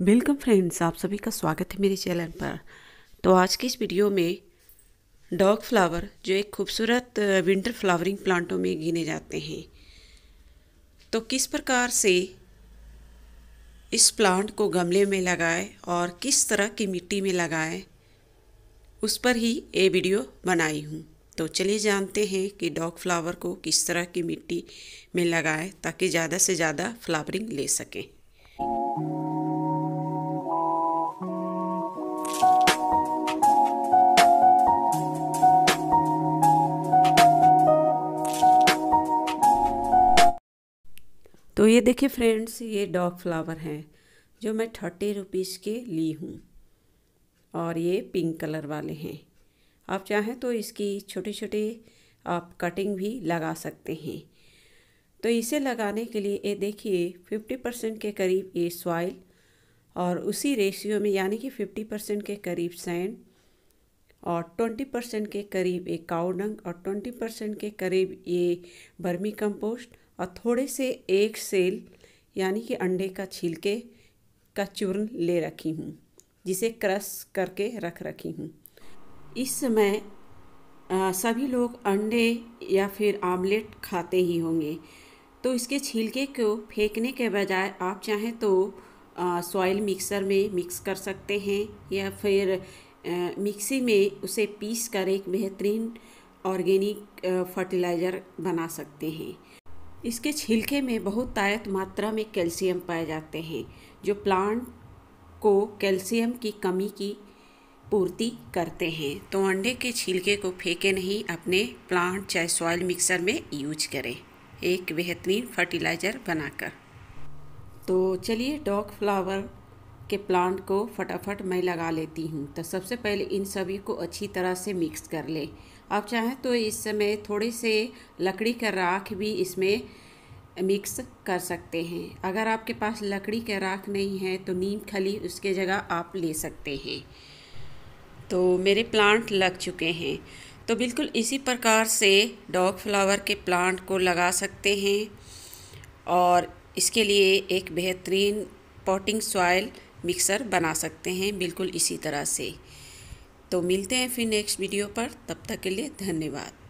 welcome friends आप सभी का स्वागत है मेरे चैनल पर तो आज की इस वीडियो में डॉग फ्लावर जो एक खूबसूरत विंटर फ्लावरिंग प्लांटों में गिने जाते हैं तो किस प्रकार से इस प्लांट को गमले में लगाएं और किस तरह की मिट्टी में लगाएं उस पर ही ये वीडियो बनाई हूँ तो चलिए जानते हैं कि डॉग फ्लावर को किस तरह की मिट्टी में लगाएं ताकि ज़्यादा से ज़्यादा फ्लावरिंग ले सकें तो ये देखिए फ्रेंड्स ये डॉग फ्लावर हैं जो मैं थर्टी रुपीज़ के ली हूँ और ये पिंक कलर वाले हैं आप चाहें तो इसकी छोटे छोटे आप कटिंग भी लगा सकते हैं तो इसे लगाने के लिए ये देखिए फिफ्टी परसेंट के करीब ये सॉइल और उसी रेशियो में यानी कि फिफ्टी परसेंट के करीब सैंड और ट्वेंटी परसेंट के करीब ये काउडंग और ट्वेंटी परसेंट के करीब ये बर्मी कंपोस्ट और थोड़े से एक सेल यानी कि अंडे का छिलके का चूर्ण ले रखी हूँ जिसे क्रश करके रख रखी हूँ इस समय सभी लोग अंडे या फिर आमलेट खाते ही होंगे तो इसके छिलके को फेंकने के बजाय आप चाहें तो सॉइल मिक्सर में मिक्स कर सकते हैं या फिर मिक्सी में उसे पीस कर एक बेहतरीन ऑर्गेनिक फर्टिलाइज़र बना सकते हैं इसके छिलके में बहुत तायत मात्रा में कैल्शियम पाए जाते हैं जो प्लांट को कैल्शियम की कमी की पूर्ति करते हैं तो अंडे के छिलके को फेंके नहीं अपने प्लांट चाहे सॉयल मिक्सर में यूज करें एक बेहतरीन फर्टिलाइज़र बनाकर तो चलिए डॉग फ्लावर के प्लांट को फटाफट मैं लगा लेती हूँ तो सबसे पहले इन सभी को अच्छी तरह से मिक्स कर लें आप चाहें तो इस समय थोड़े से लकड़ी का राख भी इसमें मिक्स कर सकते हैं अगर आपके पास लकड़ी का राख नहीं है तो नीम खली उसके जगह आप ले सकते हैं तो मेरे प्लांट लग चुके हैं तो बिल्कुल इसी प्रकार से डॉग फ्लावर के प्लांट को लगा सकते हैं और इसके लिए एक बेहतरीन पॉटिंग सॉइल मिक्सर बना सकते हैं बिल्कुल इसी तरह से तो मिलते हैं फिर नेक्स्ट वीडियो पर तब तक के लिए धन्यवाद